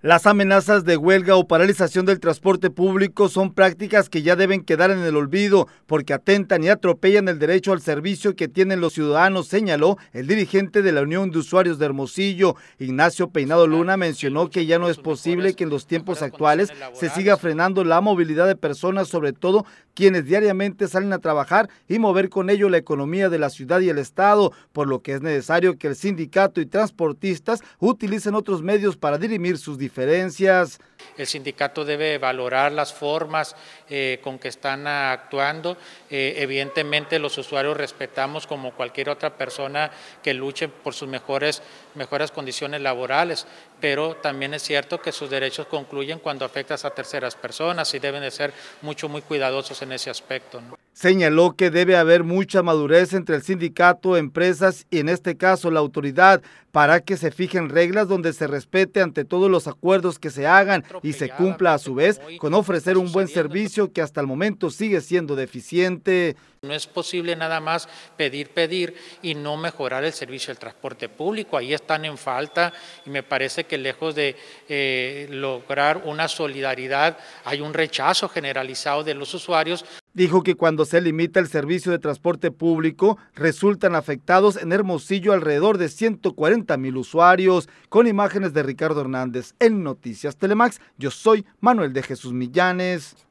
Las amenazas de huelga o paralización del transporte público son prácticas que ya deben quedar en el olvido porque atentan y atropellan el derecho al servicio que tienen los ciudadanos, señaló el dirigente de la Unión de Usuarios de Hermosillo. Ignacio Peinado Luna mencionó que ya no es posible que en los tiempos actuales se siga frenando la movilidad de personas, sobre todo quienes diariamente salen a trabajar y mover con ello la economía de la ciudad y el Estado, por lo que es necesario que el sindicato y transportistas utilicen otros medios para dirimir sus diferencias diferencias el sindicato debe valorar las formas eh, con que están actuando. Eh, evidentemente los usuarios respetamos como cualquier otra persona que luche por sus mejores, condiciones laborales, pero también es cierto que sus derechos concluyen cuando afectas a terceras personas y deben de ser mucho, muy cuidadosos en ese aspecto. Señaló que debe haber mucha madurez entre el sindicato, empresas y en este caso la autoridad para que se fijen reglas donde se respete ante todos los acuerdos que se hagan y se cumpla a su vez con ofrecer un buen servicio que hasta el momento sigue siendo deficiente. No es posible nada más pedir, pedir y no mejorar el servicio del transporte público. Ahí están en falta y me parece que lejos de eh, lograr una solidaridad hay un rechazo generalizado de los usuarios. Dijo que cuando se limita el servicio de transporte público, resultan afectados en Hermosillo alrededor de 140 mil usuarios. Con imágenes de Ricardo Hernández en Noticias Telemax, yo soy Manuel de Jesús Millanes.